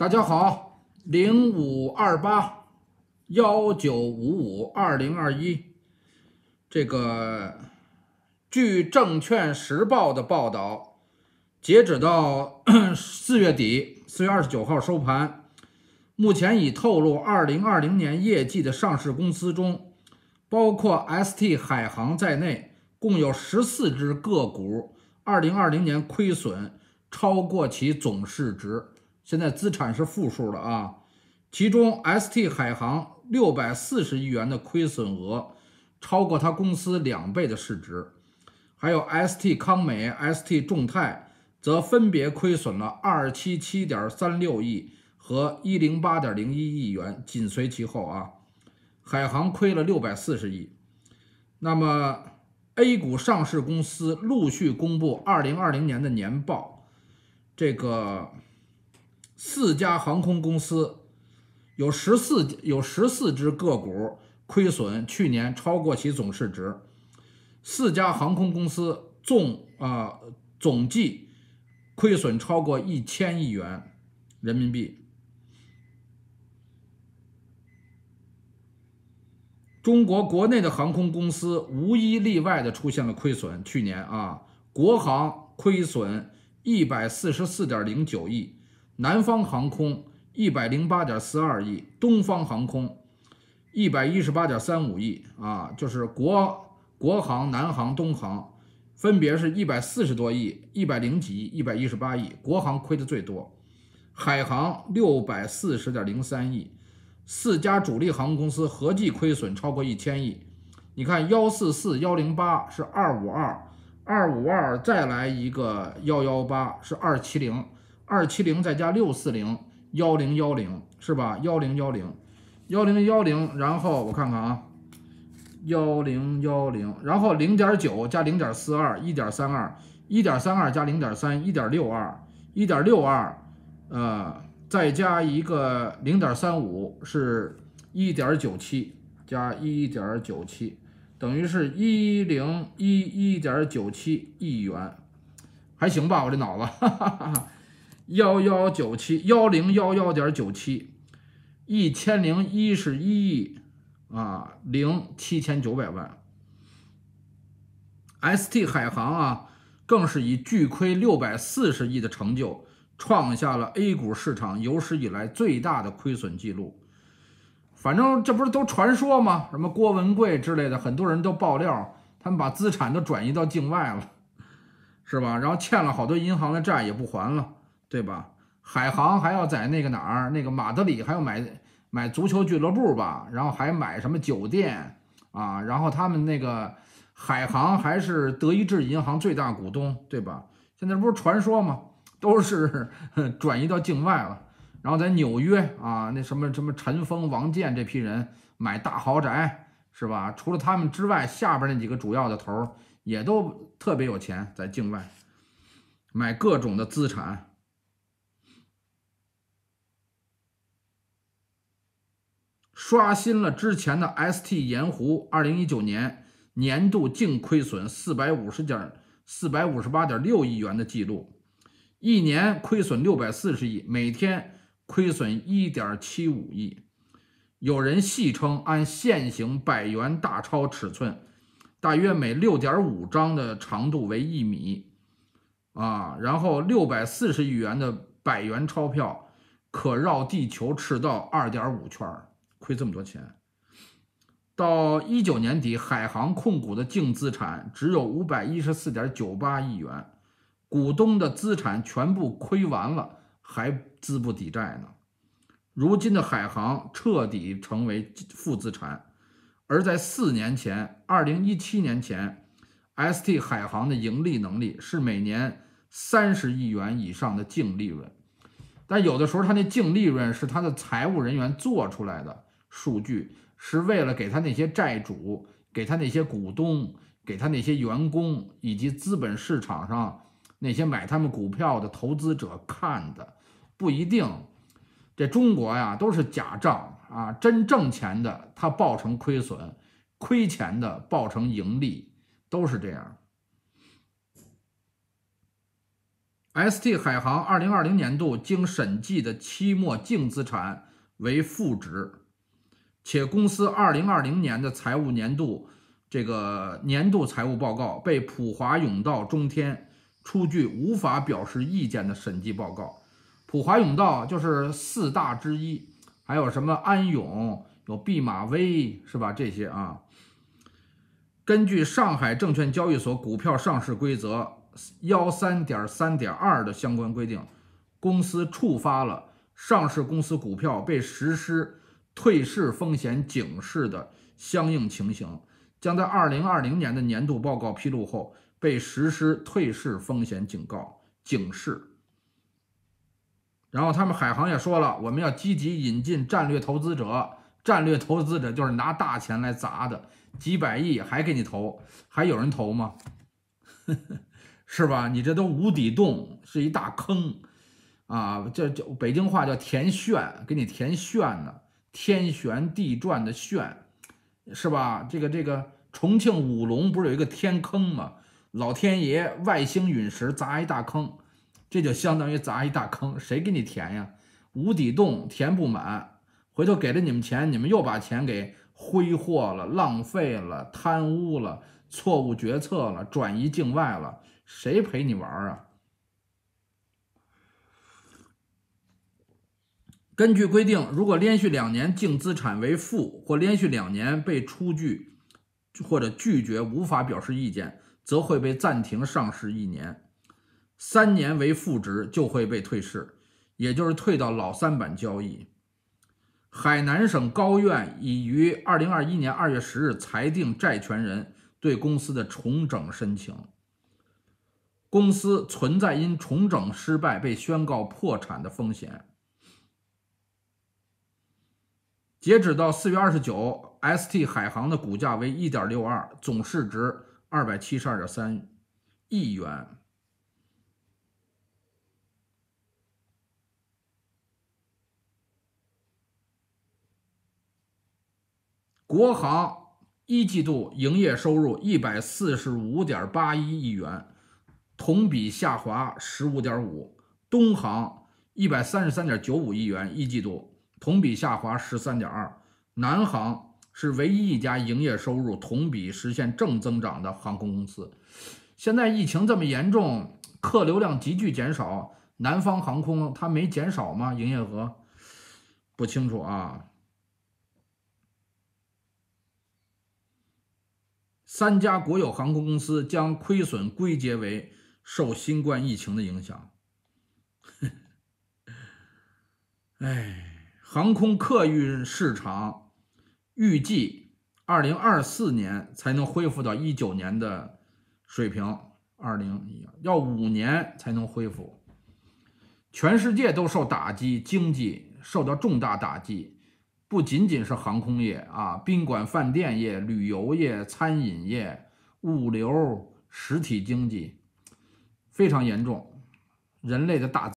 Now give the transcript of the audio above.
大家好，零五二八幺九五五二零二一。这个据《证券时报》的报道，截止到 四月底，四月二十九号收盘，目前已透露二零二零年业绩的上市公司中，包括 ST 海航在内，共有十四只个股二零二零年亏损超过其总市值。现在资产是负数了啊！其中 ST 海航六百四十亿元的亏损额，超过它公司两倍的市值，还有 ST 康美、ST 众泰则分别亏损了二七七点三六亿和一零八点零一亿元，紧随其后啊！海航亏了六百四十亿，那么 A 股上市公司陆续公布二零二零年的年报，这个。四家航空公司有十四有十四只个股亏损，去年超过其总市值。四家航空公司总啊总计亏损超过一千亿元人民币。中国国内的航空公司无一例外的出现了亏损。去年啊，国航亏损一百四十四点零九亿。南方航空一百零八点四二亿，东方航空一百一十八点三五亿，啊，就是国国航、南航、东航，分别是一百四十多亿、一百零几亿、一百一十八亿，国航亏的最多，海航六百四十点零三亿，四家主力航空公司合计亏损超过一千亿。你看幺四四幺零八是二五二，二五二再来一个幺幺八是二七零。二七零再加六四零幺零幺零是吧？幺零幺零，幺零幺零，然后我看看啊，幺零幺零，然后零点九加零点四二，一点三二，一点三二加零点三，一点六二，一点六二，呃，再加一个零点三五，是一点九七加一点九七，等于是一零一一点九七亿元，还行吧？我这脑子。哈哈哈哈幺幺九七幺零幺幺点九七，一千零一十一亿啊零七千九百万。ST 海航啊，更是以巨亏六百四十亿的成就，创下了 A 股市场有史以来最大的亏损记录。反正这不是都传说吗？什么郭文贵之类的，很多人都爆料，他们把资产都转移到境外了，是吧？然后欠了好多银行的债也不还了。对吧？海航还要在那个哪儿，那个马德里还要买买足球俱乐部吧，然后还买什么酒店啊？然后他们那个海航还是德意志银行最大股东，对吧？现在不是传说吗？都是 转移到境外了。然后在纽约啊，那什么什么陈峰、王健这批人买大豪宅是吧？除了他们之外，下边那几个主要的头也都特别有钱，在境外买各种的资产。刷新了之前的 ST 盐湖二零一九年年度净亏损四百五十点四百五十八点六亿元的记录，一年亏损六百四十亿，每天亏损一点七五亿。有人戏称，按现行百元大钞尺寸，大约每六点五张的长度为一米，啊，然后六百四十亿元的百元钞票可绕地球赤道二点五圈儿。亏这么多钱，到一九年底，海航控股的净资产只有五百一十四点九八亿元，股东的资产全部亏完了，还资不抵债呢。如今的海航彻底成为负资产，而在四年前，二零一七年前，ST 海航的盈利能力是每年三十亿元以上的净利润，但有的时候，他那净利润是他的财务人员做出来的。数据是为了给他那些债主、给他那些股东、给他那些员工以及资本市场上那些买他们股票的投资者看的，不一定。这中国呀都是假账啊，真挣钱的他报成亏损，亏钱的报成盈利，都是这样。ST 海航二零二零年度经审计的期末净资产为负值。且公司二零二零年的财务年度，这个年度财务报告被普华永道中天出具无法表示意见的审计报告。普华永道就是四大之一，还有什么安永、有毕马威是吧？这些啊。根据上海证券交易所股票上市规则幺三点三点二的相关规定，公司触发了上市公司股票被实施。退市风险警示的相应情形，将在二零二零年的年度报告披露后被实施退市风险警告警示。然后他们海航也说了，我们要积极引进战略投资者，战略投资者就是拿大钱来砸的，几百亿还给你投，还有人投吗？是吧？你这都无底洞，是一大坑啊！这叫北京话叫填炫，给你填炫的。天旋地转的旋，是吧？这个这个，重庆武隆不是有一个天坑吗？老天爷，外星陨石砸一大坑，这就相当于砸一大坑，谁给你填呀？无底洞填不满，回头给了你们钱，你们又把钱给挥霍了、浪费了、贪污了、错误决策了、转移境外了，谁陪你玩啊？根据规定，如果连续两年净资产为负，或连续两年被出具或者拒绝无法表示意见，则会被暂停上市一年；三年为负值就会被退市，也就是退到老三板交易。海南省高院已于二零二一年二月十日裁定债权人对公司的重整申请，公司存在因重整失败被宣告破产的风险。截止到四月二十九，ST 海航的股价为一点六二，总市值二百七十二点三亿元。国航一季度营业收入一百四十五点八一亿元，同比下滑十五点五。东航一百三十三点九五亿元一季度。同比下滑十三点二，南航是唯一一家营业收入同比实现正增长的航空公司。现在疫情这么严重，客流量急剧减少，南方航空它没减少吗？营业额不清楚啊。三家国有航空公司将亏损归结为受新冠疫情的影响。哎。航空客运市场预计二零二四年才能恢复到一九年的水平，二零要五年才能恢复。全世界都受打击，经济受到重大打击，不仅仅是航空业啊，宾馆、饭店业、旅游业、餐饮业、物流、实体经济非常严重，人类的大。